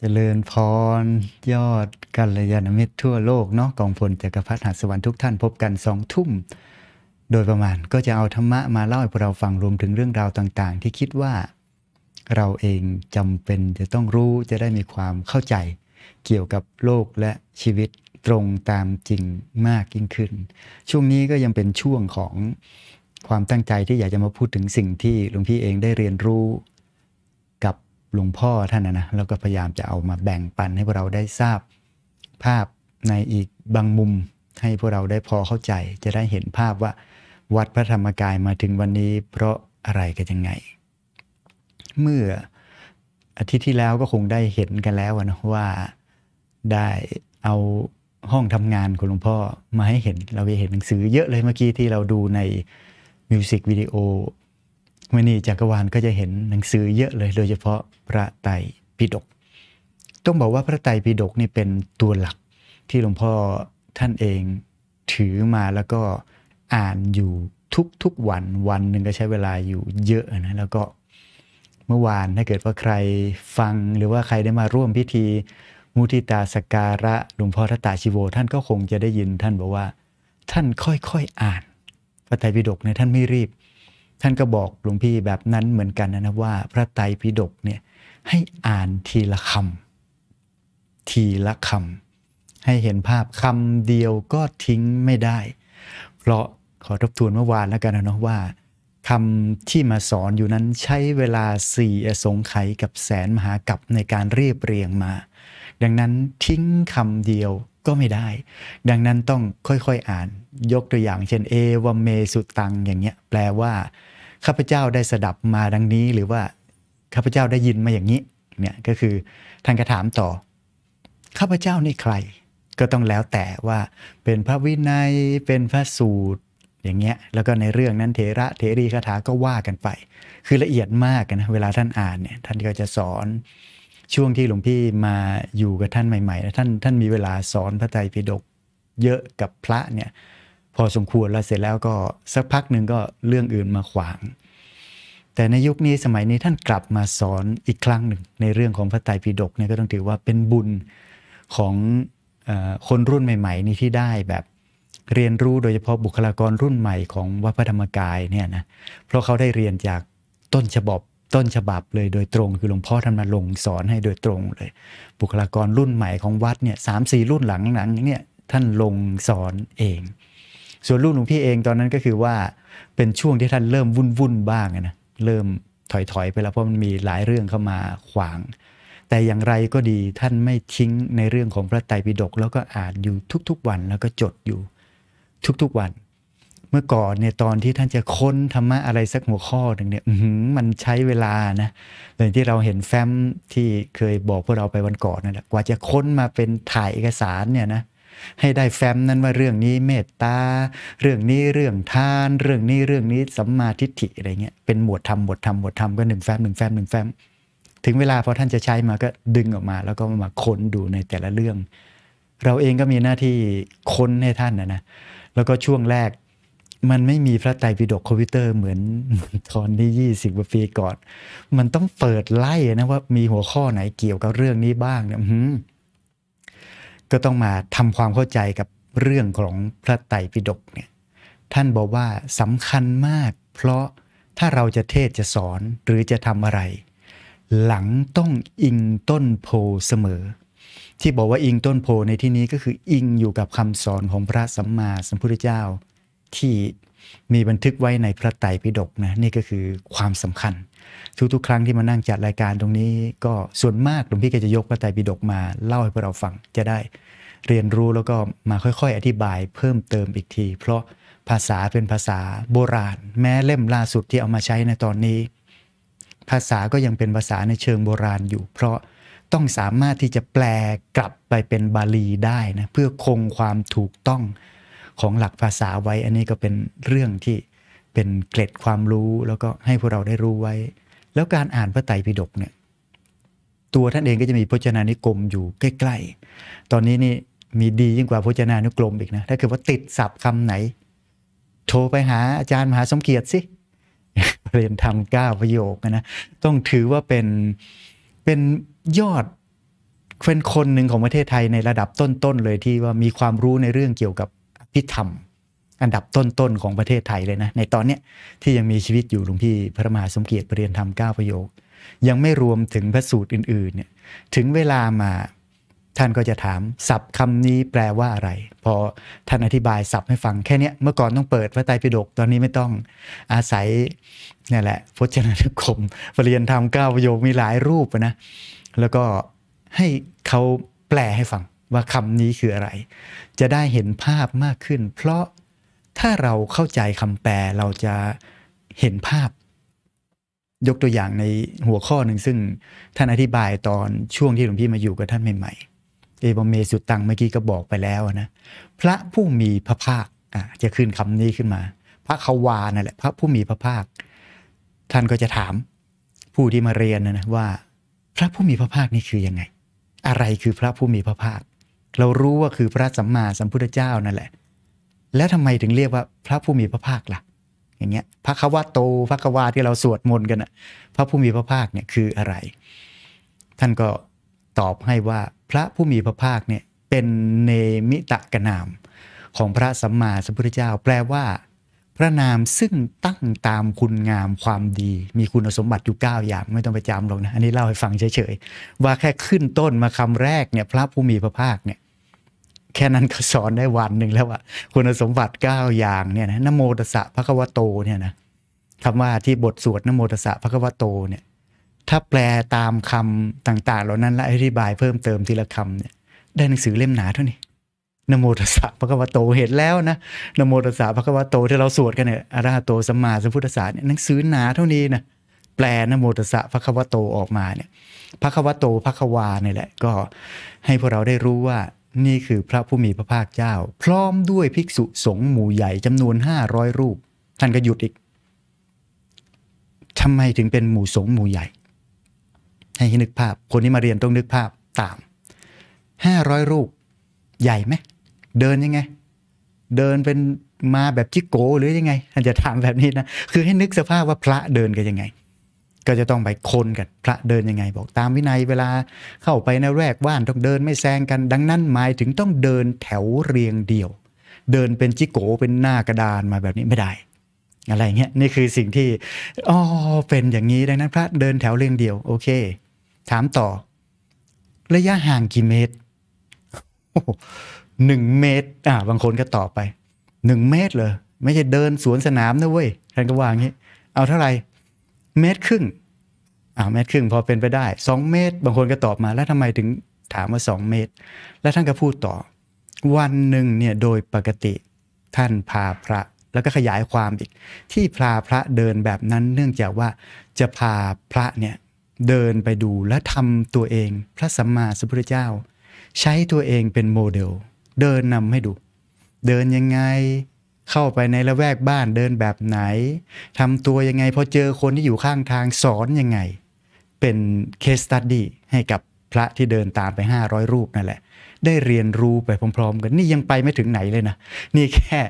จเจริญพรยอดกัลยาณมิตรทั่วโลกเนาะกองพลจักรพรรดิหาสวรรค์ทุกท่านพบกันสองทุ่ม โดยประมาณก็จะเอาธรรมะมาเล่าให้พวกเราฟังรวมถึงเรื่องราวต่างๆ ที่คิดว่า เราเองจำเป็นจะต้องรู้จะได้มีความเข้าใจเกี่ยวกับโลกและชีวิตตรงตามจริงมากยิ่งขึ้น ช่วงนี้ก็ยังเป็นช่วงของความตั้งใจที่อยากจะมาพูดถึงสิ่งที่หลวงพี่เองได้เรียนรู้หลวงพ่อท่านนะนะแล้วก็พยายามจะเอามาแบ่งปัน ให้พวกเราได้ทราบภาพในอีกบางมุมให้พวกเราได้พอเข้าใจ จะได้เห็นภาพว่าวัดพระธรรมกายมาถึงวันนี้ เพราะอะไรกันยังไง เมื่ออาทิตย์ที่แล้วก็คงได้เห็นกันแล้วนะว่าได้เอาห้องทำงานของหลวงพ่อมาให้เห็นเราไปเห็นหนังสือเยอะเลยเมื่อกี้ที่เราดูในมิวสิกวิดีโอม่นีจักรวาลก็จะเห็นหนังสือเยอะเลยโดยเฉพาะพระไตรปิฎกต้องบอกว่าพระไตรปิฎกนี่เป็นตัวหลักที่หลวงพ่อท่านเองถือมาแล้วก็อ่านอยู่ทุกๆ วันวันหนึ่งก็ใช้เวลาอยู่เยอะนะแล้วก็เมื่อวานถ้าเกิดว่าใครฟังหรือว่าใครได้มาร่วมพิธี มุทิตาสการะหลวงพ่อทตาชิโว ท่านก็คงจะได้ยินท่านบอกว่าท่านค่อยๆออ่าน พระไตรปิฎกในี่ท่านไม่รีบท่านก็บอกหลวงพี่แบบนั้นเหมือนกันนะว่า พระไตรปิฎกเนี่ยให้อ่านทีละคำทีละคำให้เห็นภาพคำเดียวก็ทิ้งไม่ได้ เพราะขอทบทวนเมื่อวานแล้วกันนะเนาะว่าคำที่มาสอนอยู่นั้นใช้เวลาสี่อสงไขยกับแสนมหากัปในการเรียบเรียงมา ดังนั้นทิ้งคำเดียวก็ไม่ได้ ดังนั้นต้องค่อยๆออ่านยกตัวอย่าง เช่นเอวเมสุตังอย่างเงี้ยแปลว่าข้าพเจ้าได้สดับมาดังนี้หรือว่าข้าพเจ้าได้ยินมาอย่างนี้เนี่ยก็คือท่านก็ถามต่อข้าพเจ้านี่ใครก็ต้องแล้วแต่ว่าเป็นพระวินัยเป็นพระสูตรอย่างเงี้ยแล้วก็ในเรื่องนั้นเทระเทรีคาถาก็ว่ากันไปคือละเอียดมากนะเวลาท่านอ่านเนี่ยท่านก็จะสอนช่วงที่หลวงพี่มาอยู่กับท่านใหม่ๆนะท่านท่านมีเวลาสอนพระไตรปิฎกเยอะกับพระเนี่ยพอสมควรแล้วเสร็จแล้วก็สักพักหนึ่งก็เรื่องอื่นมาขวาง แต่ในยุคนี้สมัยนี้ท่านกลับมาสอนอีกครั้งหนึ่งในเรื่องของพระไตรปิฎกเนี่ยก็ต้องถือว่าเป็นบุญของคนรุ่นใหม่ ๆนี่ที่ได้แบบเรียนรู้โดยเฉพาะบุคลากรรุ่นใหม่ของวัดพระธรรมกายเนี่ยนะเพราะเขาได้เรียนจากต้นฉบับต้นฉบับเลยโดยตรงคือหลวงพ่อธรรมลงสอนให้โดยตรงเลยบุคลากรรุ่นใหม่ของวัดเนี่ยสามสี่รุ่นหลังๆเนี่ยท่านลงสอนเองส่วนลูกหลวงพี่เองตอนนั้นก็คือว่าเป็นช่วงที่ท่านเริ่มวุ่นวุ่นบ้างนะเริ่ม ถอยๆไปแล้วเพราะมันมีหลายเรื่องเข้ามาขวาง แต่อย่างไรก็ดีท่านไม่ทิ้งในเรื่องของพระไตรปิฎกแล้วก็อ่านอยู่ทุก ๆวันแล้วก็จดอยู่ ทุกๆวัน เมื่อก่อนเนี่ยตอนที่ท่านจะค้นธรรมะอะไรสักหัวข้อหนึ่งเนี่ยมันใช้เวลานะอย่างที่เราเห็นแฟ้มที่เคยบอกพวกเราไปวันก่อนนั่นแหละกว่าจะค้นมาเป็นถ่ายเอกสารเนี่ยนะให้ได้แฟ้มนั้นว่าเรื่องนี้เมตตา เรื่องนี้เรื่องทาน เรื่องนี้เรื่องนี้สัมมาทิฏฐิอะไรเงี้ยเป็นหมวดธรรมหมวดธรรมหมวดธรรมก็หนึ่งแฟ้มหนึ่งแฟ้มหนึ่งแฟ้มถึงเวลาพอท่านจะใช้มาก็ดึงออกมา แล้วก็มาค้นดูในแต่ละเรื่อง เราเองก็มีหน้าที่ค้นให้ท่านนะนะ แล้วก็ช่วงแรกมันไม่มีพระไตรปิฎกคอมพิวเตอร์เหมือนตอนที่ยี่สิบกว่าปีก่อน มันต้องเปิดไล่นะว่ามีหัวข้อไหนเกี่ยวกับเรื่องนี้บ้างเนี่ยก็ต้องมาทำความเข้าใจกับเรื่องของพระไตรปิฎกเนี่ย ท่านบอกว่าสำคัญมาก เพราะถ้าเราจะเทศจะสอนหรือจะทำอะไร หลังต้องอิงต้นโพเสมอ ที่บอกว่าอิงต้นโพในที่นี้ก็คืออิงอยู่กับคำสอนของพระสัมมาสัมพุทธเจ้า ที่มีบันทึกไว้ในพระไตรปิฎกนะนี่ก็คือความสำคัญทุกๆครั้งที่มานั่งจัดรายการตรงนี้ ก็ส่วนมากหลวงพี่ก็จะยกพระไตรปิฎกมา เล่าให้พวกเราฟังจะได้ เรียนรู้แล้วก็มาค่อยๆ อธิบาย เพิ่มเติมอีกที เพราะภาษาเป็นภาษาโบราณ แม้เล่มล่าสุดที่เอามาใช้ในตอนนี้ ภาษาก็ยังเป็นภาษาในเชิงโบราณอยู่ เพราะต้องสามารถที่จะแปลกลับไปเป็นบาลีได้นะเพื่อคงความถูกต้องของหลักภาษาไว้ อันนี้ก็เป็นเรื่องที่เป็นเกล็ดความรู้แล้วก็ให้พวกเราได้รู้ไว้แล้วการอ่านพระไตรปิฎกเนี่ยตัวท่านเองก็จะมีพจนานุกรมอยู่ใกล้ๆ ตอนนี้นี่มีดียิ่งกว่าพจนานุกรมอีกนะ ถ้าเกิดว่าติดศัพท์คำไหน โทรไปหาอาจารย์มหาสมเกียรติสิ เรียนทำก้าประโยคนะต้องถือว่าเป็นเป็นยอดเป็นคนหนึ่งของประเทศไทยในระดับต้นๆเลยที่ว่ามีความรู้ในเรื่องเกี่ยวกับพิธรรมอันดับต้นๆของประเทศไทยเลยนะ ในตอนเนี้ยที่ยังมีชีวิตอยู่หลวงพี่พระมหาสมเกียรติปรรยนธรรม 9 ประโยค ยังไม่รวมถึงพระสูตรอื่นๆเนี่ยถึงเวลามาท่านก็จะถามศัพท์คำนี้แปลว่าอะไรพอท่านอธิบายศัพท์ให้ฟังแค่นี้เมื่อก่อนต้องเปิดพระไตรปิฎกตอนนี้ไม่ต้องอาศัยนี่แหละพจนานุกรมปรีิยนธรรมาประโยคมีหลายรูปนะแล้วก็ให้เขาแปลให้ฟังว่าคำนี้คืออะไร จะได้เห็นภาพมากขึ้น เพราะถ้าเราเข้าใจคำแปลเราจะเห็นภาพยกตัวอย่างในหัวข้อหนึ่ง ซึ่งท่านอธิบายตอนช่วงที่หลวงพี่มาอยู่กับท่านใหม่ๆเออมเมสุตังเมื่อกี้ก็บอกไปแล้วนะพระผู้มีพระภาคจะขึ้นคำนี้ขึ้นมาพระเขวานั่นแหละพระผู้มีพระภาค ท่านก็จะถามผู้ที่มาเรียนนะว่า พระผู้มีพระภาคนี่คือยังไง อะไรคือพระผู้มีพระภาค เรารู้ว่าคือพระสัมมาสัมพุทธเจ้านั่นแหละแล้วทำไมถึงเรียกว่าพระผู้มีพระภาคละ่ะอย่างเงี้ยพระควาโตพระควาที่เราสวดมนต์กัน่ะพระผู้มีพระภาคเนี่ยคืออะไร ท่านก็ตอบให้ว่า พระผู้มีพระภาคเนี่ยเป็นเนมิตะกนามของพระสัมมาสัมพุทธเจ้า แปลว่า พระนามซึ่งตั้งตามคุณงามความดีมีคุณสมบัติอยู่9อย่างไม่ต้องไปจำหรอกนะอันนี้เล่าให้ฟังเฉยๆว่าแค่ขึ้นต้นมาคำแรกเนี่ยพระผู้มีพระภาคเนี่ยแค่นั้นก็สอนได้วันหนึ่งแล้วอะคุณสมบัติ9อย่างเนี่ยนะนโมตสะพระควโตเนี่ยนะคำว่าที่บทสวดนโมตสะพระควโตเนี่ยถ้าแปลตามคำต่างๆ เหล่านั้นและอธิบายเพิ่มเติมทีละคำเนี่ยได้หนังสือเล่มหนาเท่านี้นโมตสะพระควโตเห็นแล้วนะนโมตสะพระควโตที่เราสวดกันเนี่ยอหัตโตสัมมาสัมพุทธัาสเนี่ยหนังสือหนาเท่านี้นะแปลนโมตสะพระควโตออกมาเนี่ยพระควโตพระควาเนี่ยแหละ ก็ ให้พวกเราได้รู้ว่านี่คือพระผู้มีพระภาคเจ้า พร้อมด้วยภิกษุสงฆ์หมู่ใหญ่จำนวนห้าร้อยรูป ท่านก็หยุดอีกทำไมถึงเป็นหมู่สงฆ์หมู่ใหญ่ ให้นึกภาพคนที่มาเรียนต้องนึกภาพตามห้าร้อยรูปใหญ่ไหมเดินยังไง เดินเป็นมาแบบจิโกหรือยังไงท่านจะถามแบบนี้นะคือให้นึกสภาพว่าพระเดินกันยังไงก็จะต้องไปคนกับพระเดินยังไง บอกตามวินัยเวลาเข้าไปในแรกว่านต้องเดินไม่แซงกันดังนั้นหมายถึงต้องเดินแถวเรียงเดี่ยว เดินเป็นจิโกเป็นหน้ากระดานมาแบบนี้ไม่ได้ อะไรเงี้ยนี่คือสิ่งที่อ๋อเป็นอย่างนี้ดังนั้นพระเดินแถวเรียงเดี่ยวโอเคถามต่อระยะห่างกี่เมตรหนึ่งเมตรอ่าบางคนก็ตอบไปหนึ่งเมตรเลยไม่ใช่เดินสวนสนามนะเว้ยท่านก็ว่าอย่างนี้ เอาเท่าไหร่เมตรครึ่งอ่าเมตรครึ่งพอเป็นไปได้2เมตรบางคนก็ตอบมาแล้วทำไมถึงถามว่า2เมตร แล้วท่านก็พูดต่อ วันหนึ่งเนี่ยโดยปกติท่านพาพระแล้วก็ขยายความอีก ที่พาพระเดินแบบนั้นเนื่องจากว่าจะพาพระเนี่ยเดินไปดูและทำตัวเองพระสัมมาสัมพุทธเจ้า ใช้ตัวเองเป็นโมเดล เดินนำให้ดู เดินยังไงเข้าไปในละแวกบ้านเดินแบบไหนทำตัวยังไงพอเจอคนที่อยู่ข้างทางสอนยังไงเป็นเคสตัดดี้ให้กับพระที่เดินตามไป 500 รูปนั่นแหละ ได้เรียนรู้ไปพร้อมๆกันนี่ยังไปไม่ถึงไหนเลยนะ นี่แค่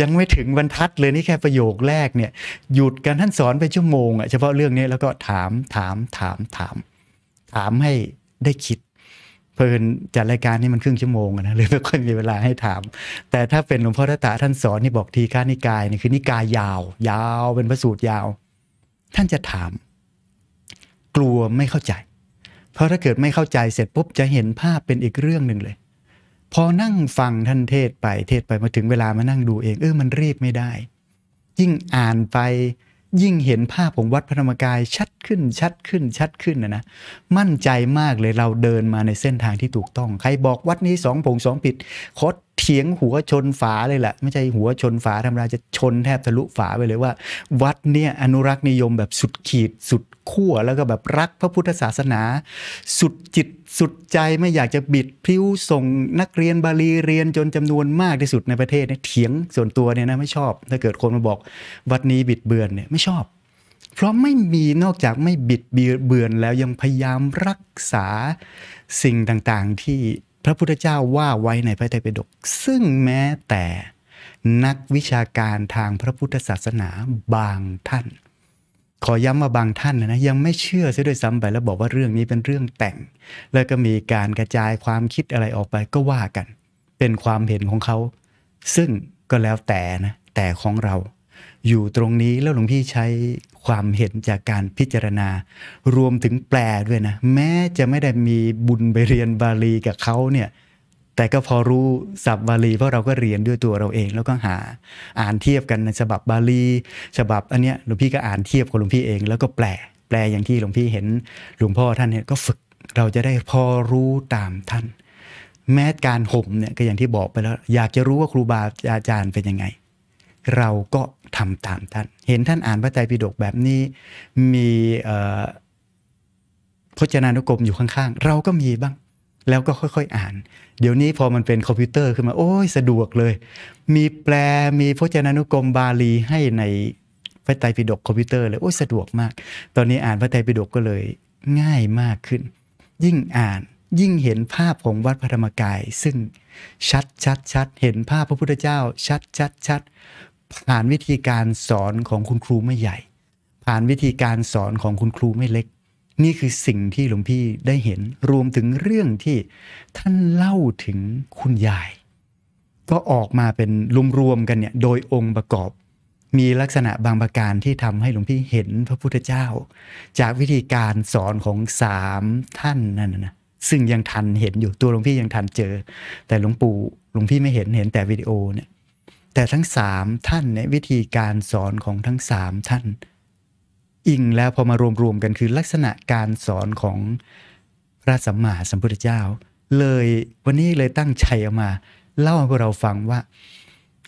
ยังไม่ถึงบรรทัดเลย นี่แค่ประโยคแรกเนี่ยหยุดกันท่านสอนไปชั่วโมงอะ่ะเฉพาะเรื่องนี้แล้วก็ถามถามถามถาม ถามให้ได้คิดเพิ่นจัดรายการนี่มันครึ่งชั่วโมงนะเลยไม่ค่อยมีเวลาให้ถาม แต่ถ้าเป็นหลวงพ่อทัตตาท่านสอนนี่บอกทีฆานิกายนี่คือนิกายยาว ยาวเป็นพระสูตรยาว ท่านจะถาม กลัวไม่เข้าใจ เพราะถ้าเกิดไม่เข้าใจเสร็จปุ๊บจะเห็นภาพเป็นอีกเรื่องหนึ่งเลย พอนั่งฟังท่านเทศไปเทศไปมาถึงเวลามานั่งดูเองเออมันรีบไม่ได้ ยิ่งอ่านไปยิ่งเห็นภาพของวัดพระธรรมกายชัดขึ้นชัดขึ้นชัดขึ้นนะนะ มั่นใจมากเลยเราเดินมาในเส้นทางที่ถูกต้อง ใครบอกวัดนี้สองผงสองปิดคดเถียงหัวชนฝาเลยแหละ ไม่ใช่หัวชนฝาธรรมดาจะชนแทบทะลุฝาไปเลยว่าวัดเนี่ยอนุรักษ์นิยมแบบสุดขีดสุดขั้วแล้วก็แบบรักพระพุทธศาสนา สุดจิตสุดใจไม่อยากจะบิดพิ้วส่งนักเรียนบาลีเรียนจนจำนวนมากที่สุดในประเทศเนี่ยเถียงส่วนตัวเนี่ยนะไม่ชอบ ถ้าเกิดคนมาบอกวัดนี้บิดเบือนเนี่ยไม่ชอบเพราะไม่มีนอกจากไม่บิดเบือนแล้วยังพยายามรักษาสิ่งต่างๆ ที่พระพุทธเจ้าว่าไว้ในพระไตรปิฎกซึ่งแม้แต่นักวิชาการทางพระพุทธศาสนาบางท่านขอย้ำว่าบางท่านนะยังไม่เชื่อซะด้วยซ้ำไปแล้วบอกว่าเรื่องนี้เป็นเรื่องแต่ง แล้วก็มีการกระจายความคิดอะไรออกไปก็ว่ากัน เป็นความเห็นของเขา ซึ่งก็แล้วแต่นะแต่ของเรา อยู่ตรงนี้แล้วหลวงพี่ใช้ความเห็นจากการพิจารณา รวมถึงแปลด้วยนะ แม้จะไม่ได้มีบุญไปเรียนบาลีกับเขาเนี่ยแต่ก็พอรู้ศัพท์บาลีเพราะเราก็เรียนด้วยตัวเราเอง แล้วก็หาอ่านเทียบกันในฉบับบาลี ฉบับอันเนี้ยหลวงพี่ก็อ่านเทียบกับหลวงพี่เอง แล้วก็แปลแปลอย่างที่หลวงพี่เห็นหลวงพ่อท่านเนี่ยก็ฝึกเราจะได้พอรู้ตามท่าน แม้การห่มเนี่ยก็อย่างที่บอกไปแล้วอยากจะรู้ว่าครูบาอาจารย์เป็นยังไง เราก็ทำตามท่าน เห็นท่านอ่านพระไตรปิฎกแบบนี้มีพจนานุกรมอยู่ข้างๆเราก็มีบ้างแล้วก็ค่อย ๆอ่าน เดี๋ยวนี้พอมันเป็นคอมพิวเตอร์ขึ้นมาโอ้ยสะดวกเลย มีแปลมีพจนานุกรมบาลีให้ในพระไตรปิฎกคอมพิวเตอร์เลย โอ้ยสะดวกมาก ตอนนี้อ่านพระไตรปิฎกก็เลยง่ายมากขึ้น ยิ่งอ่านยิ่งเห็นภาพของวัดพระธรรมกาย ซึ่งชัดชัดชัดเห็นภาพพระพุทธเจ้าชัดชัดชัดผ่านวิธีการสอนของคุณครูไม่ใหญ่ ผ่านวิธีการสอนของคุณครูไม่เล็กนี่คือสิ่งที่หลวงพี่ได้เห็นรวมถึงเรื่องที่ท่านเล่าถึงคุณยายก็ออกมาเป็นรวมๆกันเนี่ยโดยองค์ประกอบ มีลักษณะบางประการที่ทำให้หลวงพี่เห็นพระพุทธเจ้า จากวิธีการสอนของสามท่านนั่นนะซึ่งยังทันเห็นอยู่ตัวหลวงพี่ยังทันเจอ แต่หลวงปู่หลวงพี่ไม่เห็นเห็นแต่วิดีโอเนี่ยแต่ทั้งสามท่านเนี่ยวิธีการสอนของทั้งสามท่านอิงแล้วพอมารวมๆกันคือลักษณะการสอนของพระสัมมาสัมพุทธเจ้า เลยวันนี้เลยตั้งใจยอกมา เล่าให้พวกเราฟังว่า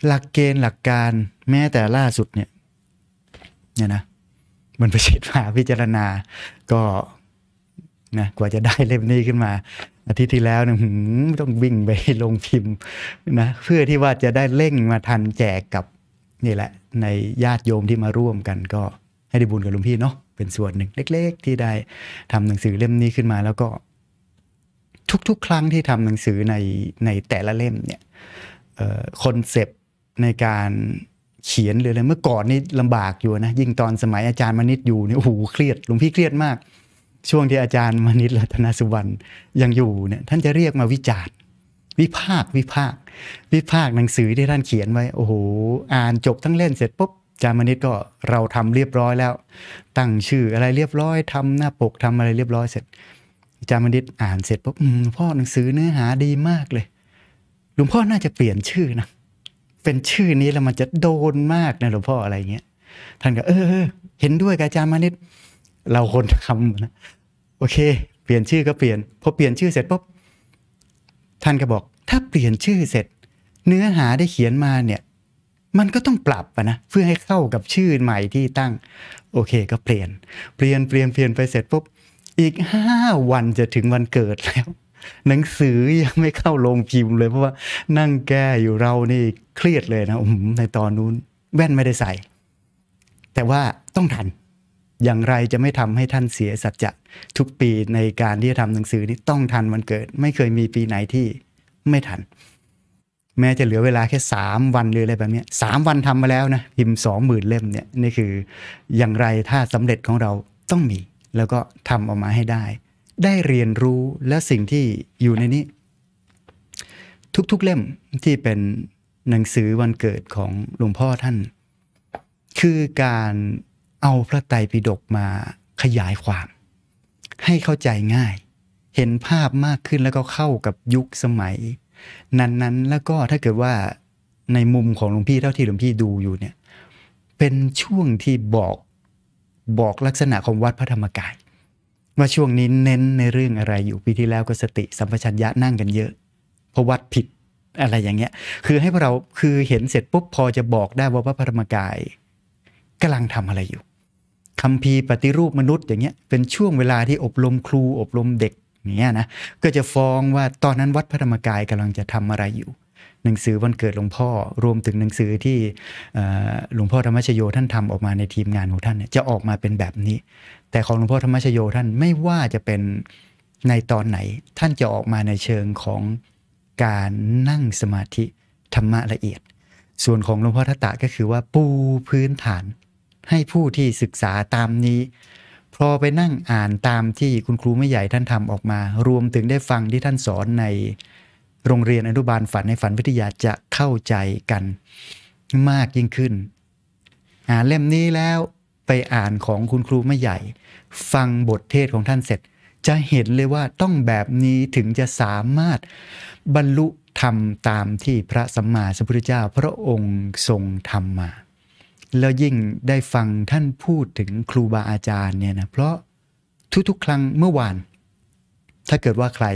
หลักเกณฑ์หลักการแม้แต่ล่าสุดเนี่ยเนี่ย นะ มันไปชิดมาพิจารณาก็นะกว่าจะได้เล่มนี้ขึ้นมาอาทิตย์ที่แล้วเนี่ยต้องวิ่งไปลงพิมพ์นะเพื่อที่ว่าจะได้เร่งมาทันแจกกับนี่แหละในญาติโยมที่มาร่วมกันก็ให้ได้บุญกับลุงพี่เนาะเป็นส่วนหนึ่งเล็ก ๆที่ได้ทำหนังสือเล่มนี้ขึ้นมา แล้วก็ ทุกๆ ครั้งที่ทำหนังสือในในแต่ละเล่มเนี่ยคอนเซปต์ในการเขียนเลยเลยเมื่อก่อนนี่ลำบากอยู่นะยิ่งตอนสมัยอาจารย์มณิตอยู่เนี่ยโอ้โหเครียดลุงพี่เครียดมาก ช่วงที่อาจารย์มณิตรัตนสุวรรณยังอยู่เนี่ยท่านจะเรียกมาวิจารณ์วิพากวิพากวิพากหนังสือที่ท่านเขียนไว้โอ้โหอ่านจบทั้งเล่นเสร็จปุ๊บจามนิดก็เราทำเรียบร้อยแล้ว ตั้งชื่ออะไรเรียบร้อย ทำหน้าปกทำอะไรเรียบร้อยเสร็จจามนิดอ่านเสร็จปุ๊บพ่อหนังสือเนื้อหาดีมากเลยหลวงพ่อน่าจะเปลี่ยนชื่อนะเป็นชื่อนี้แล้วมันจะโดนมากนะหลวงพ่ออะไรเงี้ยท่านก็เออเห็นด้วยกับอาจารย์มานิดเราคนทำนะโอเค เปลี่ยนชื่อก็เปลี่ยนพอเปลี่ยนชื่อเสร็จปุ๊บท่านก็บอก ถ้าเปลี่ยนชื่อเสร็จ เนื้อหาได้เขียนมาเนี่ยมันก็ต้องปรับนะ เพื่อให้เข้ากับชื่อใหม่ที่ตั้งโอเคก็เปลี่ยน เปลี่ยนเปลี่ยนเปลี่ยนไปเสร็จปุ๊บอีกห้าวันจะถึงวันเกิดแล้ว หนังสือยังไม่เข้าลงพิมพ์เลยเพราะว่านั่งแก้อยู่เรานี่เครียดเลยนะในตอนนู้นแว่นไม่ได้ใส่ แต่ว่าต้องทันอย่างไรจะไม่ทำให้ท่านเสียสัจจะทุกปีในการที่จะทำหนังสือนี้ต้องทันวันเกิด ไม่เคยมีปีไหนที่ไม่ทันแม้จะเหลือเวลาแค่ 3 วันหรืออะไรแบบนี้สามวันทำมาแล้วนะพิมพ์สองหมื่นเล่มเนี่ยนี่คืออย่างไรถ้าสำเร็จของเราต้องมีแล้วก็ทำออกมาให้ได้ ได้เรียนรู้และสิ่งที่อยู่ในนี้ ทุกๆเล่มที่เป็นหนังสือวันเกิดของหลวงพ่อท่าน คือการเอาพระไตรปิฎกมาขยายความ ให้เข้าใจง่าย เห็นภาพมากขึ้นแล้วก็เข้ากับยุคสมัยนั้นๆ แล้วก็ถ้าเกิดว่าในมุมของหลวงพี่เท่าที่หลวงพี่ดูอยู่เนี่ยเป็นช่วงที่บอกบอกลักษณะของวัดพระธรรมกายว่าช่วงนี้เน้นในเรื่องอะไรอยู่ปีที่แล้วก็สติสัมปชัญญะนั่งกันเยอะเพราะวัดผิดอะไรอย่างเงี้ยคือให้พวกเราคือเห็นเสร็จปุ๊บพอจะบอกได้ว่าพระธรรมกายกำลังทำอะไรอยู่คำพีปฏิรูปมนุษย์อย่างเงี้ยเป็นช่วงเวลาที่อบรมครูอบรมเด็กเงี้ยนะก็จะฟ้องว่าตอนนั้นวัดพระธรรมกายกำลังจะทำอะไรอยู่ หนังสือวันเกิดหลวงพ่อรวมถึงหนังสือที่หลวงพ่อธรรมชโยท่านทำออกมาในทีมงานของท่านจะออกมาเป็นแบบนี้ แต่ของหลวงพ่อธรรมชโยท่านไม่ว่าจะเป็นในตอนไหนท่านจะออกมาในเชิงของการนั่งสมาธิธรรมะละเอียด ส่วนของหลวงพ่อทัตตะก็คือว่าปูพื้นฐาน ให้ผู้ที่ศึกษาตามนี้พอไปนั่งอ่านตามที่คุณครูไม่ใหญ่ท่านทำออกมา รวมถึงได้ฟังที่ท่านสอนในโรงเรียนอนุบาลฝันในฝันวิทยาจะเข้าใจกันมากยิ่งขึ้น อ่านเล่มนี้แล้วไปอ่านของคุณครูไม่ใหญ่ ฟังบทเทศของท่านเสร็จ จะเห็นเลยว่าต้องแบบนี้ถึงจะสามารถบรรลุธรรมตามที่พระสัมมาสัมพุทธเจ้าพระองค์ทรงทำมาแล้วยิ่งได้ฟังท่านพูดถึงครูบาอาจารย์เนี่ยนะ เพราะทุกๆครั้งเมื่อวาน ถ้าเกิดว่าใคร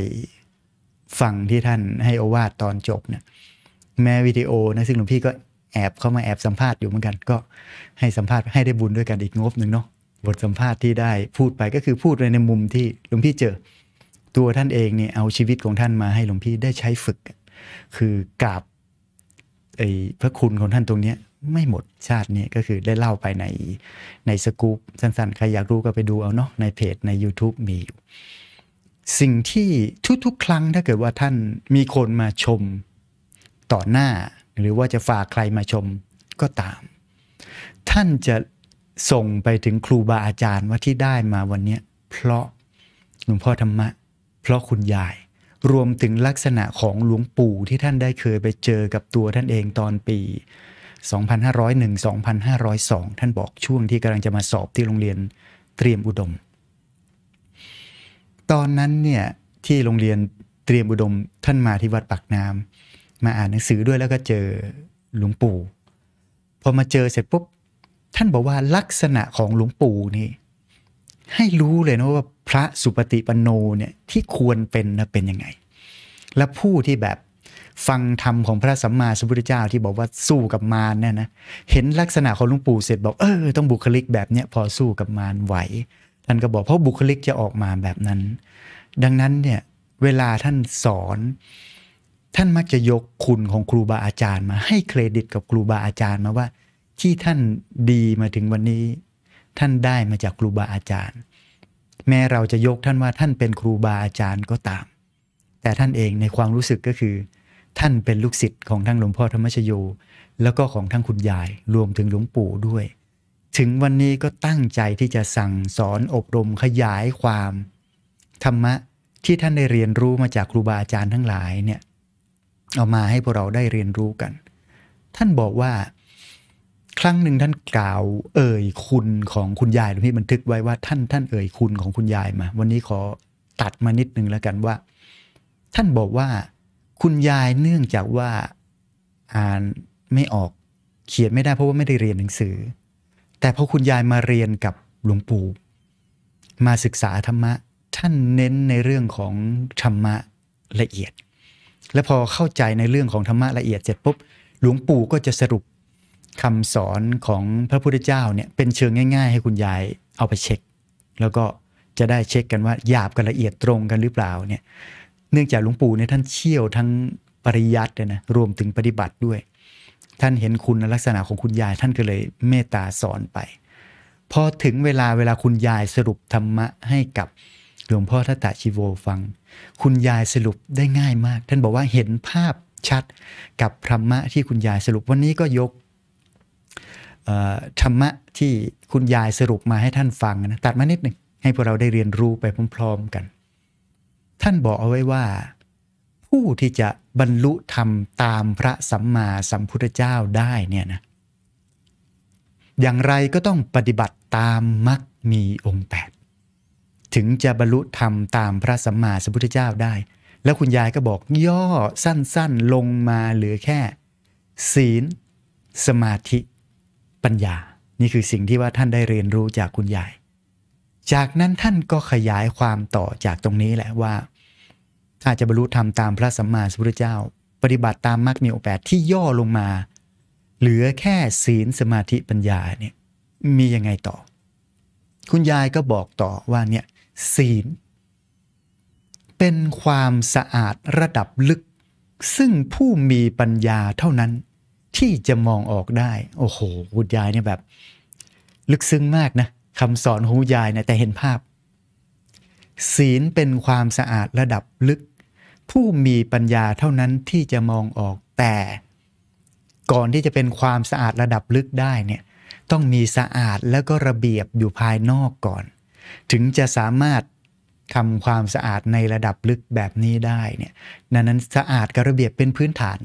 ฟังที่ท่านให้อวาดตอนจบเนี่ยแม้วิดีโอนะซึ่งหลวงพี่ก็แอบเข้ามาแอบสัมภาษณ์อยู่เหมือนกันก็ให้สัมภาษณ์ให้ได้บุญด้วยกันอีกงบหนึ่งเนาะบทสัมภาษณ์ที่ได้พูดไปก็คือพูดไปในมุมที่หลวงพี่เจอตัวท่านเองเนี่ยเอาชีวิตของท่านมาให้หลวงพี่ได้ใช้ฝึก คือกราบไอ้พระคุณของท่านตรงเนี้ยไม่หมดชาตินี้ก็คือได้เล่าไปในในสกู๊ปสั้นๆใครอยากรู้ก็ไปดูเอาเนาะในเพจใน YouTube มี สิ่งที่ทุกๆ ครั้งถ้าเกิดว่าท่านมีคนมาชมต่อหน้า หรือว่าจะฝากใครมาชมก็ตาม ท่านจะส่งไปถึงครูบาอาจารย์ว่าที่ได้มาวันนี้ เพราะหลวงพ่อธรรมะ เพราะคุณยาย รวมถึงลักษณะของหลวงปู่ที่ท่านได้เคยไปเจอกับตัวท่านเองตอนปี2501-2502ท่านบอกช่วงที่กำลังจะมาสอบที่โรงเรียนเตรียมอุดม ตอนนั้นเนี่ยที่โรงเรียนเตรียมอุดมท่านมาที่วัดปากน้ำมาอ่านหนังสือด้วยแล้วก็เจอหลวงปู่พอมาเจอเสร็จปุ๊บท่านบอกว่าลักษณะของหลวงปู่นี่ให้รู้เลยนะว่าพระสุปฏิปันโนเนี่ยที่ควรเป็นนะเป็นยังไง และผู้ที่แบบฟังธรรมของพระสัมมาสัมพุทธเจ้าที่บอกว่าสู้กับมารเนี่ยนะเห็นลักษณะของหลวงปู่เสร็จ บอกเออต้องบุคลิกแบบเนี้ยพอสู้กับมารไหวท่านก็บอกเพราะบุคลิกจะออกมาแบบนั้น ดังนั้นเนี่ยเวลาท่านสอน ท่านมักจะยกคุณของครูบาอาจารย์มาให้เครดิตกับครูบาอาจารย์มาว่า ที่ท่านดีมาถึงวันนี้ ท่านได้มาจากครูบาอาจารย์ แม้เราจะยกท่านว่าท่านเป็นครูบาอาจารย์ก็ตาม แต่ท่านเองในความรู้สึกก็คือท่านเป็นลูกศิษย์ของทั้งหลวงพ่อธรรมชโยแล้วก็ของทั้งคุณยายรวมถึงหลวงปู่ด้วย ถึงวันนี้ก็ตั้งใจที่จะสั่งสอนอบรมขยายความ ธรรมะที่ท่านได้เรียนรู้มาจากครูบาอาจารย์ทั้งหลายเนี่ยเอามาให้พวกเราได้เรียนรู้กัน ท่านบอกว่า ครั้งหนึ่งท่านกล่าว เอ่ย คุณของคุณยายหลวงพี่บันทึกไว้ว่าท่าน ท่านเอ่ยคุณของคุณยายมา วันนี้ขอตัดมานิดนึงแล้วกันว่า ท่านบอกว่าคุณยายเนื่องจากว่าอ่านไม่ออกเขียนไม่ได้เพราะว่าไม่ได้เรียนหนังสือ แต่พอคุณยายมาเรียนกับหลวงปู่มาศึกษาธรรมะท่านเน้นในเรื่องของธรรมะละเอียด และพอเข้าใจในเรื่องของธรรมะละเอียดเสร็จปุ๊บหลวงปู่ก็จะสรุปคำสอนของพระพุทธเจ้าเนี่ยเป็นเชิงง่าย ๆ ให้คุณยายเอาไปเช็ค แล้วก็จะได้เช็คกันว่าหยาบกับละเอียดตรงกันหรือเปล่าเนี่ยเนื่องจากหลวงปู่เนี่ยท่านเชี่ยวทั้งปริยัติเลยนะรวมถึงปฏิบัติด้วย ท่านเห็นคุณลักษณะของคุณยายท่านก็เลยเมตตาสอนไป พอถึงเวลาเวลาคุณยายสรุปธรรมะให้กับหลวงพ่อทัตตชิโวฟัง คุณยายสรุปได้ง่ายมาก ท่านบอกว่าเห็นภาพชัดกับธรรมะที่คุณยายสรุป วันนี้ก็ยกธรรมะที่คุณยายสรุปมาให้ท่านฟังนะตัดมานิดหนึ่งให้พวกเราได้เรียนรู้ไปพร้อมๆ กันท่านบอกเอาไว้ว่า ผู้ที่จะบรรลุธรรมตามพระสัมมาสัมพุทธเจ้าได้เนี่ยนะ อย่างไรก็ต้องปฏิบัติตามมัรคมีองค์ 8 ถึงจะบรรลุธรรมตามพระสัมมาสัมพุทธเจ้าได้ แล้วคุณยายก็บอกย่อสั้น ๆลงมาเหลือแค่ ศีล สมาธิปัญญา นี่คือสิ่งที่ว่าท่านได้เรียนรู้จากคุณยายจากนั้นท่านก็ขยายความต่อจากตรงนี้แหละว่าอาจจะบรรลุธรรมตามพระสัมมาสัมพุทธเจ้า ปฏิบัติตามมรรคมีองค์แปดที่ย่อลงมา เหลือแค่ศีลสมาธิปัญญาเนี่ยมียังไงต่อ คุณยายก็บอกต่อว่าเนี่ยศีล เป็นความสะอาดระดับลึก ซึ่งผู้มีปัญญาเท่านั้นที่จะมองออกได้ โอ้โหคุณยายเนี่ยแบบ ลึกซึ้งมากนะคำสอนของคุณยายเนี่ยแต่เห็นภาพ ศีลเป็นความสะอาดระดับลึกผู้มีปัญญาเท่านั้นที่จะมองออก แต่ ก่อนที่จะเป็นความสะอาดระดับลึกได้เนี่ย ต้องมีสะอาดแล้วก็ระเบียบอยู่ภายนอกก่อน ถึงจะสามารถทำความสะอาดในระดับลึกแบบนี้ได้เนี่ยดังนั้นสะอาดกับระเบียบเป็นพื้นฐาน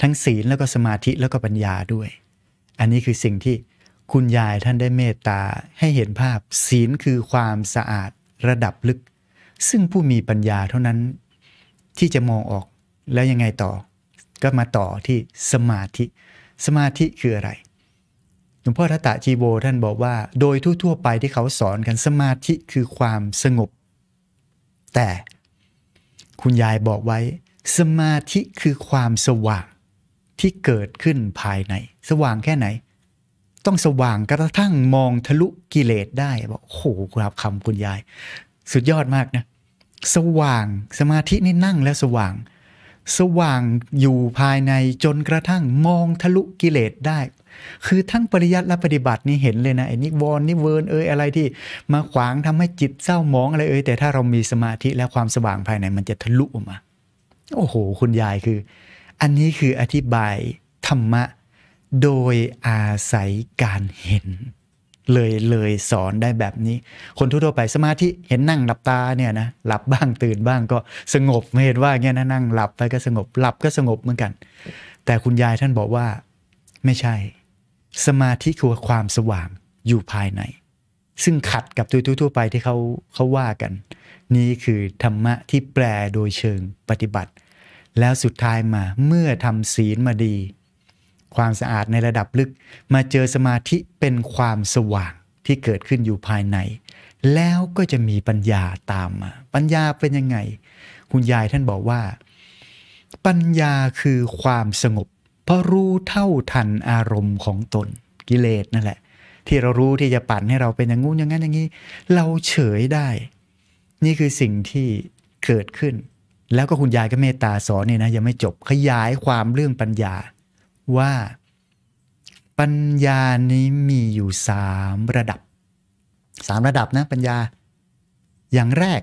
ทั้งศีลแล้วก็สมาธิแล้วก็ปัญญาด้วย อันนี้คือสิ่งที่คุณยายท่านได้เมตตาให้เห็นภาพศีลคือความสะอาดระดับลึก ซึ่งผู้มีปัญญาเท่านั้นที่จะมองออกแล้วยังไงต่อ ก็มาต่อที่สมาธิ สมาธิคืออะไรหลวงพ่อทัตะจีโบท่านบอกว่า โดยทั่ว ๆ ไปที่เขาสอนกันสมาธิคือความสงบ แต่คุณยายบอกไว้ สมาธิคือความสว่างที่เกิดขึ้นภายใน สว่างแค่ไหน ต้องสว่างกระทั่งมองทะลุกิเลสได้บอกโอ้โหครับคำคุณยาย สุดยอดมากนะสว่างสมาธินี่นั่งแล้วสว่าง สว่างอยู่ภายในจนกระทั่งมองทะลุกิเลสได้ คือทั้งปริยัติและปฏิบัตินี่เห็นเลยนะไอ้นิวรณ์นิเวิรนเอยอะไรที่ มาขวางทำให้จิตเศร้าหมองอะไรเอยแต่ถ้าเรามีสมาธิและความสว่างภายในมันจะทะลุออกมา โอ้โห คุณยายคือ อันนี้คืออธิบายธรรมะ โดยอาศัยการเห็นเลยเลยสอนได้แบบนี้ คนทั่วไปสมาธิเห็นนั่งหลับตาเนี่ยนะ หลับบ้างตื่นบ้างก็สงบไม่เห็นว่าเงี้ยนะ นั่งหลับไปก็สงบหลับก็สงบเหมือนกัน แต่คุณยายท่านบอกว่า ไม่ใช่ สมาธิคือความสว่างอยู่ภายในซึ่งขัดกับทัวทั่วไปที่เขาเขาว่ากัน นี่คือธรรมะที่แปลโดยเชิงปฏิบัติ แล้วสุดท้ายมาเมื่อทำศีลมาดีความสะอาดในระดับลึกมาเจอสมาธิเป็นความสว่างที่เกิดขึ้นอยู่ภายใน แล้วก็จะมีปัญญาตามมาปัญญาเป็นยังไง คุณยายท่านบอกว่า ปัญญาคือความสงบเพราะรู้เท่าทันอารมณ์ของตนกิเลสนั่นแหละ ที่เรารู้ที่จะปั่นให้เราเป็นอย่างงู้นอย่างนั้นอย่างนี้ เราเฉยได้ นี่คือสิ่งที่เกิดขึ้น แล้วก็คุณยายก็เมตตาสอนเนี่ยนะยังไม่จบขยายความเรื่องปัญญาว่าปัญญานี้มีอยู่สามระดับสามระดับนะปัญญา อย่างแรก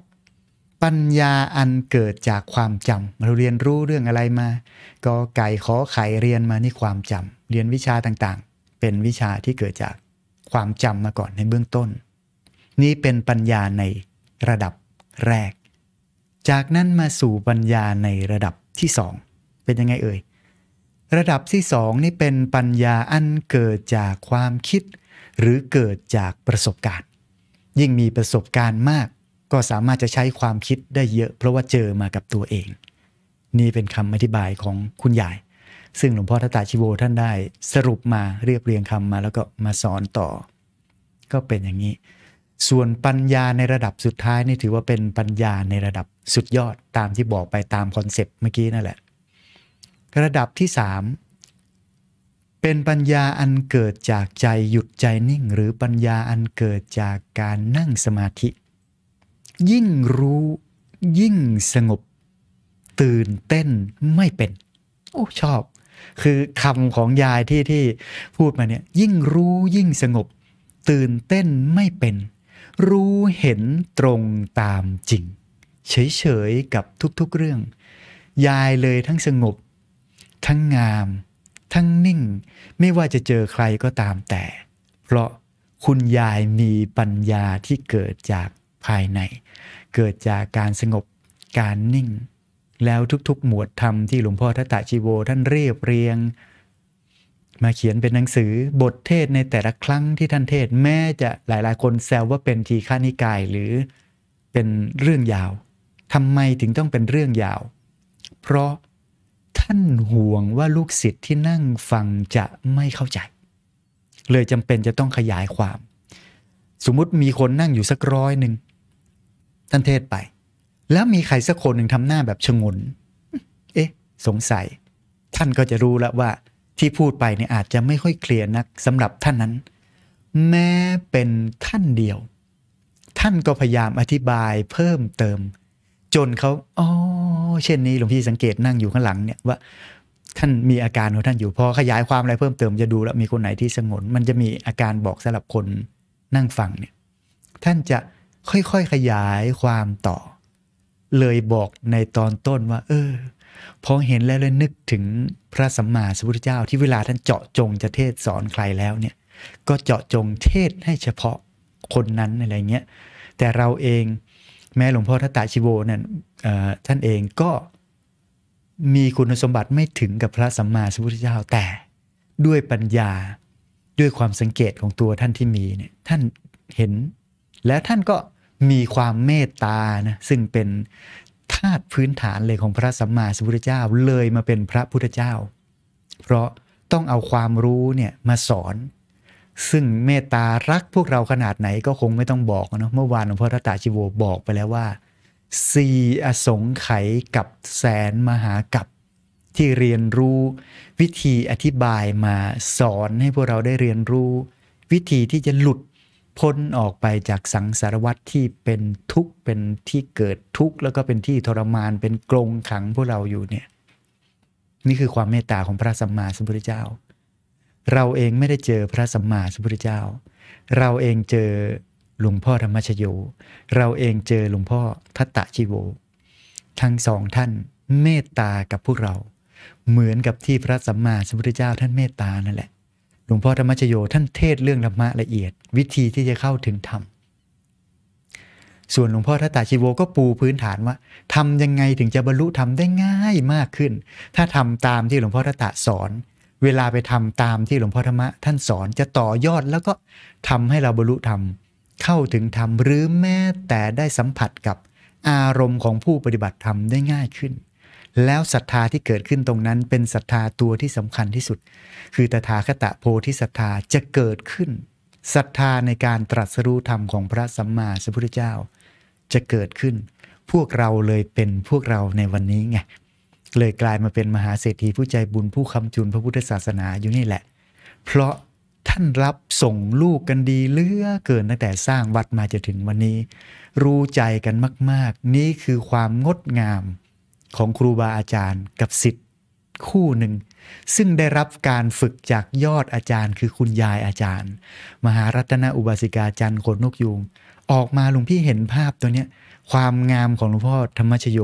ปัญญาอันเกิดจากความจำเราเรียนรู้เรื่องอะไรมา ก็ไก่ขอไข่เรียนมานี่ความจำเรียนวิชาต่างๆ เป็นวิชาที่เกิดจากความจำมาก่อนในเบื้องต้น นี่เป็นปัญญาในระดับแรก จากนั้นมาสู่ปัญญาในระดับที่สองเป็นยังไงเอ่ยระดับที่สองนี่เป็นปัญญาอันเกิดจากความคิด หรือเกิดจากประสบการณ์ ยิ่งมีประสบการณ์มาก ก็สามารถจะใช้ความคิดได้เยอะเพราะว่าเจอมากับตัวเอง นี่เป็นคำอธิบายของคุณยาย ซึ่งหลวงพ่อทตาชิโวท่านได้สรุปมาเรียบเรียงคำมาแล้วก็มาสอนต่อ ก็เป็นอย่างนี้ ส่วนปัญญาในระดับสุดท้ายนี่ถือว่าเป็นปัญญาในระดับสุดยอดตามที่บอกไปตามคอนเซปต์เมื่อกี้นั่นแหละระดับที่สามเป็นปัญญาอันเกิดจากใจหยุดใจนิ่งหรือปัญญาอันเกิดจากการนั่งสมาธิ ยิ่งรู้ยิ่งสงบ ตื่นเต้นไม่เป็น โอ้ชอบ คือคำของยายที่ที่พูดมาเนี่ยยิ่งรู้ยิ่งสงบ ตื่นเต้นไม่เป็น รู้เห็นตรงตามจริง เฉยๆกับทุกๆเรื่อง ยายเลยทั้งสงบทั้งงาม ทั้งนิ่งไม่ว่าจะเจอใครก็ตามแต่ เพราะคุณยายมีปัญญาที่เกิดจากภายใน เกิดจากการสงบการนิ่ง แล้วทุกๆหมวดธรรมที่หลวงพ่อทัตตะชีโวท่านเรียบเรียง มาเขียนเป็นหนังสือบทเทศในแต่ละครั้งที่ท่านเทศแม้จะหลายๆคนแซวว่าเป็นทีฆานิกาย หรือเป็นเรื่องยาวทำไมถึงต้องเป็นเรื่องยาว เพราะท่านห่วงว่าลูกศิษย์ที่นั่งฟังจะไม่เข้าใจ เลยจำเป็นจะต้องขยายความ สมมติมีคนนั่งอยู่สักร้อยหนึ่ง ท่านเทศไป แล้วมีใครสักคนหนึ่งทำหน้าแบบชงนเอ๊ะ สงสัย ท่านก็จะรู้แล้วว่า ที่พูดไปเนี่ยอาจจะไม่ค่อยเคลียร์นักสำหรับท่านนั้น แม้เป็นท่านเดียว ท่านก็พยายามอธิบายเพิ่มเติมจนเขาอ๋อ เช่นนี้หลวงพี่สังเกต นั่งอยู่ข้างหลังเนี่ยว่า ท่านมีอาการของท่านอยู่ พอขยายความอะไรเพิ่มเติมจะดูแล้วมีคนไหนที่สงนมันจะมีอาการบอกสำหรับคนนั่งฟังเนี่ย ท่านจะค่อยๆ ขยายความต่อ เลยบอกในตอนต้นว่า เออ พอเห็นแล้วเลยนึกถึงพระสัมมาสัมพุทธเจ้า ที่เวลาท่านเจาะจงจะเทศสอนใครแล้วเนี่ย ก็เจาะจงเทศให้เฉพาะคนนั้นอะไรเงี้ย แต่เราเองแม้หลวงพ่อทัตตาชิโวเนี่ยท่านเองก็มีคุณสมบัติไม่ถึงกับพระสัมมาสัมพุทธเจ้าแต่ด้วยปัญญาด้วยความสังเกตของตัวท่านที่มีเนี่ยท่านเห็น และท่านก็มีความเมตตานะซึ่งเป็นธาตุพื้นฐานเลยของพระสัมมาสัมพุทธเจ้าเลยมาเป็นพระพุทธเจ้า เพราะต้องเอาความรู้เนี่ยมาสอนซึ่งเมตตารักพวกเราขนาดไหนก็คงไม่ต้องบอกนะเมื่อวานหลวงพ่อรัตาชิโวบอกไปแล้วว่าสี่อสงไขยกับแสนมหากับ ที่เรียนรู้วิธีอธิบายมาสอนให้พวกเราได้เรียนรู้ วิธีที่จะหลุดพ้นออกไปจากสังสารวัตรที่เป็นทุกข์เป็นที่เกิดทุกข์ แล้วก็เป็นที่ทรมานเป็นกรงขังพวกเราอยู่เนี่ยนี่คือความเมตตาของพระสัมมาสัมพุทธเจ้าเราเองไม่ได้เจอพระสัมมาสัมพุทธเจ้า เราเองเจอหลวงพ่อธรรมชโย เราเองเจอหลวงพ่อทัตตะชิโว ทั้งสองท่านเมตตากับพวกเรา เหมือนกับที่พระสัมมาสัมพุทธเจ้าท่านเมตตานั่นแหละ หลวงพ่อธรรมชโยท่านเทศเรื่องธรรมะละเอียด วิธีที่จะเข้าถึงธรรม ส่วนหลวงพ่อทัตตาชิโวก็ปูพื้นฐานว่า ทำยังไงถึงจะบรรลุธรรมได้ง่ายมากขึ้น ถ้าทำตามที่หลวงพ่อทัตตาสอนเวลาไปทำตามที่หลวงพ่อธรรมะท่านสอนจะต่อยอดแล้วก็ทำให้เราบรรลุธรรม เข้าถึงธรรมหรือแม้แต่ได้สัมผัสกับอารมณ์ของผู้ปฏิบัติธรรมได้ง่ายขึ้น แล้วศรัทธาที่เกิดขึ้นตรงนั้นเป็นศรัทธาตัวที่สำคัญที่สุด คือตถาคตโพธิศรัทธาจะเกิดขึ้นศรัทธาในการตรัสรู้ธรรมของพระสัมมาสัมพุทธเจ้า จะเกิดขึ้น พวกเราเลยเป็นพวกเราในวันนี้ไงเลยกลายมาเป็นมหาเศรษฐีผู้ใจบุญผู้คำจุนพระพุทธศาสนาอยู่นี่แหละ เพราะท่านรับส่งลูกกันดีเลือ เกินตั้งแต่สร้างวัดมาจนถึงวันนี้ รู้ใจกันมาก ๆ นี่คือความงดงามของครูบาอาจารย์กับสิทธิ์คู่หนึ่งซึ่งได้รับการฝึกจากยอดอาจารย์คือคุณยายอาจารย์ มหารัตนอุบาสิกาจันโคนกยูงออกมาลุงพี่เห็นภาพตัวเนี้ยความงามของหลวงพ่อธรรมชโย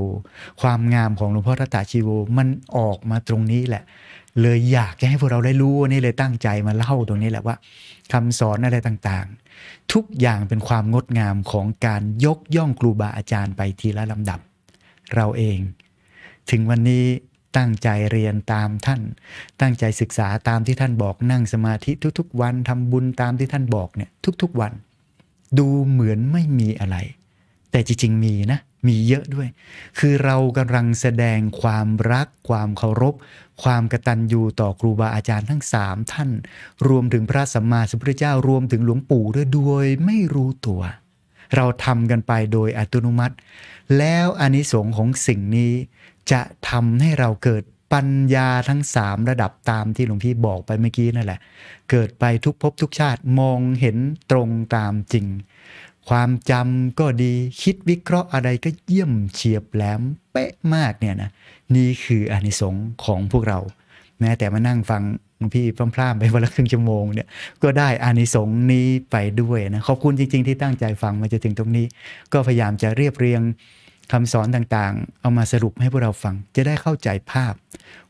ความงามของหลวงพ่อรัตตชีโว มันออกมาตรงนี้แหละ เลยอยากจะให้พวกเราได้รู้นี่เลยตั้งใจมาเล่าตรงนี้แหละว่า คำสอนอะไรต่างๆ ทุกอย่างเป็นความงดงามของการยกย่องครูบาอาจารย์ไปทีละลำดับ เราเอง ถึงวันนี้ตั้งใจเรียนตามท่าน ตั้งใจศึกษาตามที่ท่านบอกนั่งสมาธิทุก ๆ วันทำบุญตามที่ท่านบอกเนี่ย ทุกๆวัน ดูเหมือนไม่มีอะไรแต่จริงๆ มีนะ มีเยอะด้วย คือเรากำลังแสดงความรัก ความเคารพ ความกตัญญูต่อครูบาอาจารย์ทั้งสามท่าน รวมถึงพระสัมมาสัมพุทธเจ้า รวมถึงหลวงปู่ด้วยโดยไม่รู้ตัว เราทำกันไปโดยอัตโนมัติ แล้วอนิสงส์ของสิ่งนี้จะทำให้เราเกิดปัญญาทั้งสามระดับตามที่หลวงพี่บอกไปเมื่อกี้นั่นแหละ เกิดไปทุกภพทุกชาติ มองเห็นตรงตามจริงความจำก็ดีคิดวิเคราะห์อะไรก็เยี่ยมเฉียบแหลมเป๊ะมากเนี่ยนะนี่คืออานิสงส์ของพวกเราแม้แต่มานั่งฟังพี่พร่ำๆไปวันละครึ่งชั่วโมงเนี่ยก็ได้อานิสงส์นี้ไปด้วยนะขอบคุณจริง ๆ ที่ตั้งใจฟังมาจะถึงตรงนี้ ก็พยายามจะเรียบเรียงคำสอนต่างๆ เอามาสรุปให้พวกเราฟัง จะได้เข้าใจภาพ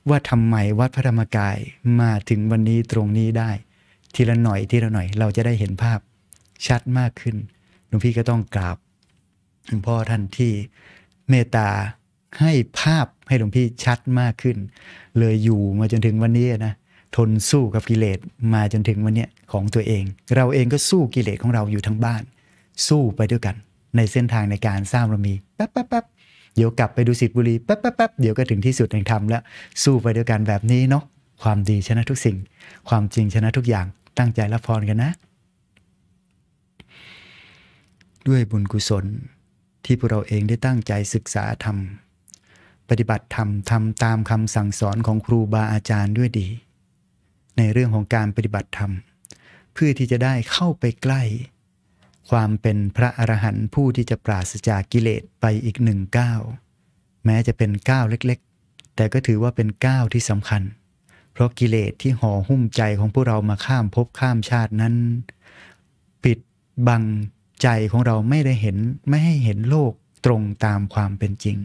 ว่าทำไมวัดพระธรรมกายมาถึงวันนี้ตรงนี้ได้ ทีละหน่อยทีละหน่อยเราจะได้เห็นภาพชัดมากขึ้นหลวงพี่ก็ต้องกราบหลวงพ่อท่านที่เมตตาให้ภาพให้หลวงพี่ชัดมากขึ้น เลยอยู่มาจนถึงวันนี้นะทนสู้กับกิเลสมาจนถึงวันนี้ของตัวเอง เราเองก็สู้กิเลสของเราอยู่ทั้งบ้าน สู้ไปด้วยกัน ในเส้นทางในการสร้างบารมีแป๊บแป๊บแป๊บเดี๋ยวกลับไปดูสิบุรีแป๊บแป๊บแป๊บเดี๋ยวก็ถึงที่สุดแห่งธรรมแล้วสู้ไปด้วยกันแบบนี้เนาะความดีชนะทุกสิ่ง ความจริงชนะทุกอย่างตั้งใจรับพรกันนะด้วยบุญกุศล ที่พวกเราเองได้ตั้งใจศึกษาธรรม ปฏิบัติธรรมทำตามคำสั่งสอนของครูบาอาจารย์ด้วยดี ในเรื่องของการปฏิบัติธรรม เพื่อที่จะได้เข้าไปใกล้ ความเป็นพระอรหันต์ผู้ที่จะปราศจากกิเลสไปอีกหนึ่งก้าวแม้จะเป็นก้าวเล็กๆ แต่ก็ถือว่าเป็นก้าวที่สำคัญ เพราะกิเลสที่ห่อหุ้มใจของพวกเรามาข้ามภพข้ามชาตินั้นปิดบังใจของเราไม่ได้เห็นไม่ให้เห็นโลกตรงตามความเป็นจริง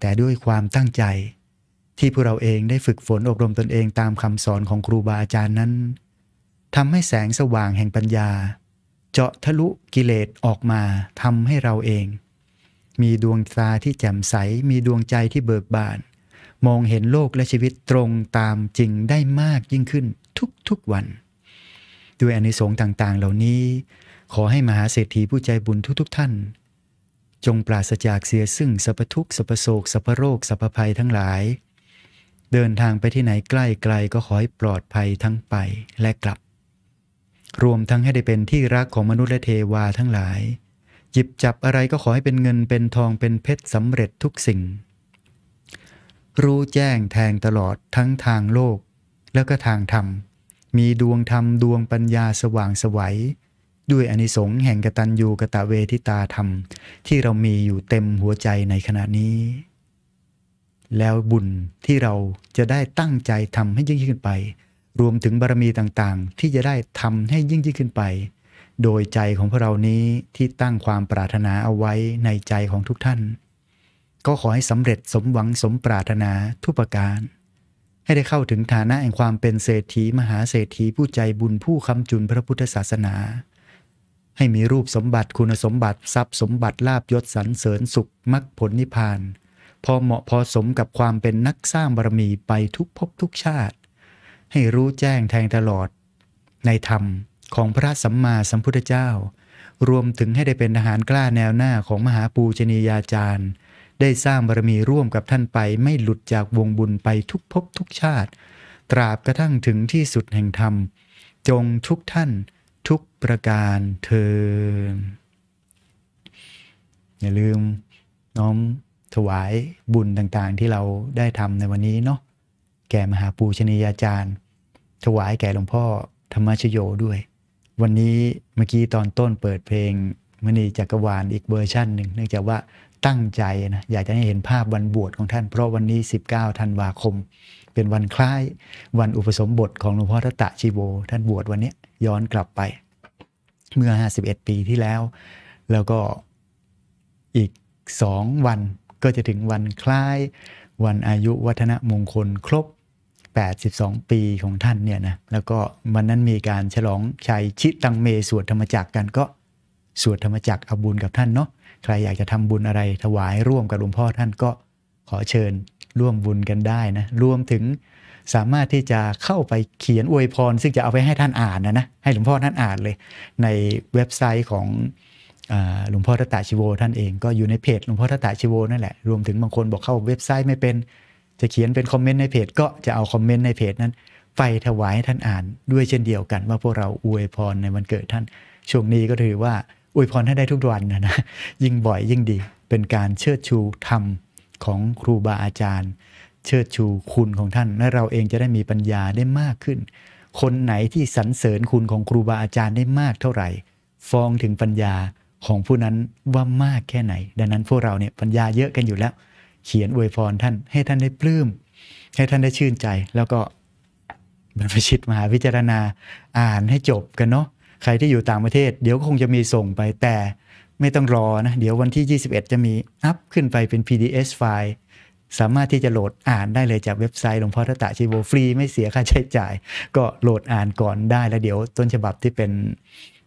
แต่ด้วยความตั้งใจที่พวกเราเองได้ฝึกฝนอบรมตนเองตามคำสอนของครูบาอาจารย์นั้นทำให้แสงสว่างแห่งปัญญา เจาะทะลุกิเลสออกมาทำให้เราเอง มีดวงตาที่แจ่มใสมีดวงใจที่เบิกบานมองเห็นโลกและชีวิตตรงตามจริงได้มากยิ่งขึ้นทุกๆวัน ด้วยอนิสงส์ต่าง ๆ เหล่านี้ขอให้มหาเศรษฐีผู้ใจบุญทุกๆทท่าน จงปราศจากเสียซึ่งสัพทุกสัพโศกสัพโรคสัพภัยทั้งหลาย เดินทางไปที่ไหนใกล้ไกลก็ขอให้ปลอดภัยทั้งไปและกลับ รวมทั้งให้ได้เป็นที่รักของมนุษย์และเทวาทั้งหลายหยิบจับอะไรก็ขอให้เป็นเงินเป็นทองเป็นเพชรสำเร็จทุกสิ่ง รู้แจ้งแทงตลอดทั้งทางโลกแล้วก็ทางธรรม มีดวงธรรมดวงปัญญาสว่างสวัยด้วยอนิสงส์แห่งกตัญญูกะตะเวทิตาธรรมที่เรามีอยู่เต็มหัวใจในขณะนี้ แล้วบุญที่เราจะได้ตั้งใจทำให้ยิ่งขึ้นไป รวมถึงบารมีต่างๆ ที่จะได้ทำให้ยิ่งยิ่งขึ้นไป โดยใจของพวกเรานี้ที่ตั้งความปรารถนาเอาไว้ในใจของทุกท่าน ก็ขอให้สำเร็จสมหวังสมปรารถนาทุกประการ ให้ได้เข้าถึงฐานะแห่งความเป็นเศรษฐีมหาเศรษฐีผู้ใจบุญผู้คำจุนพระพุทธศาสนาให้มีรูปสมบัติคุณสมบัติทรัพย์สมบัติ ลาบยศสรรเสริญสุขมรรคผลนิพพาน พอเหมาะพอสมกับความเป็นนักสร้างบารมีไปทุกภพทุกชาติ ให้รู้แจ้งแทงตลอด ในธรรมของพระสัมมาสัมพุทธเจ้า รวมถึงให้ได้เป็นทหารกล้าแนวหน้าของมหาปูชนียาจารย์ ได้สร้างบารมีร่วมกับท่านไปไม่หลุดจากวงบุญไปทุกภพทุกชาติตราบกระทั่งถึงที่สุดแห่งธรรม จงทุกท่านทุกประการเธอ อย่าลืมน้อมถวายบุญต่างๆที่เราได้ทำในวันนี้เนาะแก่มหาปูชนียาจารย์ ถวายแก่หลวงพ่อธรรมชโยด้วย วันนี้เมื่อกี้ตอนต้นเปิดเพลงมณีจักรวาลอีกเวอร์ชั่นหนึ่งเนื่องจากว่าตั้งใจนะ อยากจะให้เห็นภาพวันบวชของท่าน เพราะวันนี้ 19ธันวาคมเป็นวันคล้ายวันอุปสมบทของหลวงพ่อทัตะชีโบ ท่านบวชวันนี้ย้อนกลับไปเมื่อ 51 ปีที่แล้ว แล้วก็อีกสองวันก็จะถึงวันคล้ายวันอายุวัฒนมงคลครบ 82 ปีของท่านเนี่ยนะแล้วก็วันนั้นมีการฉลองชัยชิตังเมสวดธรรมจักกันก็ สวดธรรมจักรอาบุญกับท่านเนาะใครอยากจะทำบุญอะไรถวายร่วมกับหลวงพ่อท่านก็ขอเชิญร่วมบุญกันได้นะ รวมถึงสามารถที่จะเข้าไปเขียนอวยพรซึ่งจะเอาไปให้ท่านอ่านนะนะ ให้หลวงพ่อท่านอ่านเลย ในเว็บไซต์ของหลวงพ่อทัตตาชิโวท่านเอง ก็อยู่ในเพจหลวงพ่อทัตตาชิโวนั่นแหละ รวมถึงบางคนบอกเข้าเว็บไซต์ไม่เป็นจะเขียนเป็นคอมเมนต์ในเพจ ก็จะเอาคอมเมนต์ในเพจนั้นไปถวายท่านอ่านด้วยเช่นเดียวกัน ว่าพวกเราอวยพรในวันเกิดท่านช่วงนี้ก็ถือว่าอวยพรท่านได้ทุกวันนะนะยิ่งบ่อยยิ่งดีเป็นการเชิดชูธรรมของครูบาอาจารย์ เชิดชูคุณของท่านและเราเองจะได้มีปัญญาได้มากขึ้น คนไหนที่สรรเสริญคุณของครูบาอาจารย์ได้มากเท่าไหร่ ฟองถึงปัญญาของผู้นั้นว่ามากแค่ไหน ดังนั้นพวกเราเนี่ยปัญญาเยอะกันอยู่แล้ว เขียนอวยพรท่าน ให้ท่าน ได้ปลื้มให้ท่านได้ชื่นใจแล้วก็บรรพชิตมหาวิจารณาอ่านให้จบกันเนาะใครที่อยู่ต่างประเทศ เดี๋ยวคงจะมีส่งไปแต่ไม่ต้องรอนะ เดี๋ยววันที่ 21 จะมีอัพขึ้นไปเป็น PDF ไฟล์ สามารถที่จะโหลดอ่านได้เลยจากเว็บไซต์หลวงพ่อทัตตะชีโวฟรี ไม่เสียค่าใช้จ่าย ก็โหลดอ่านก่อนได้แล้วเดี๋ยวต้นฉบับที่เป็น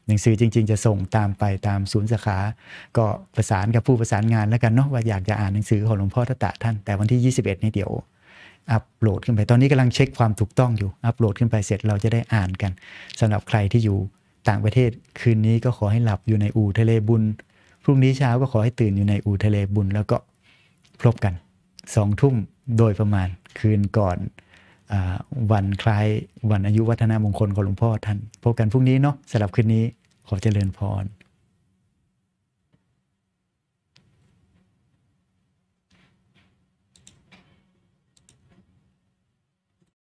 หนังสือจริงๆ จะส่งตามไปตามศูนย์สาขา ก็ประสานกับผู้ประสานงานแล้วกันเนาะว่าอยากจะอ่านหนังสือของหลวงพ่อทัตตะท่านแต่วันที่ 21นี้เดี๋ยว อัปโหลดขึ้นไปตอนนี้กำลังเช็คความถูกต้อง อยู่อัปโหลดขึ้นไปเสร็จเราจะได้อ่านกัน สำหรับใครที่อยู่ต่างประเทศคืนนี้ก็ขอให้หลับอยู่ในอู่ทะเลบุญพรุ่งนี้เช้าก็ขอให้ตื่นอยู่ในอู่ทะเลบุญ แล้วก็พบกันสองทุ่มโดยประมาณคืนก่อนอวันคล้ายวันอายุวัฒนามงคลของหลวงพ่อท่านพบกันพรุ่งนี้เนาะสำหรับคืนนี้ขอเจริญพร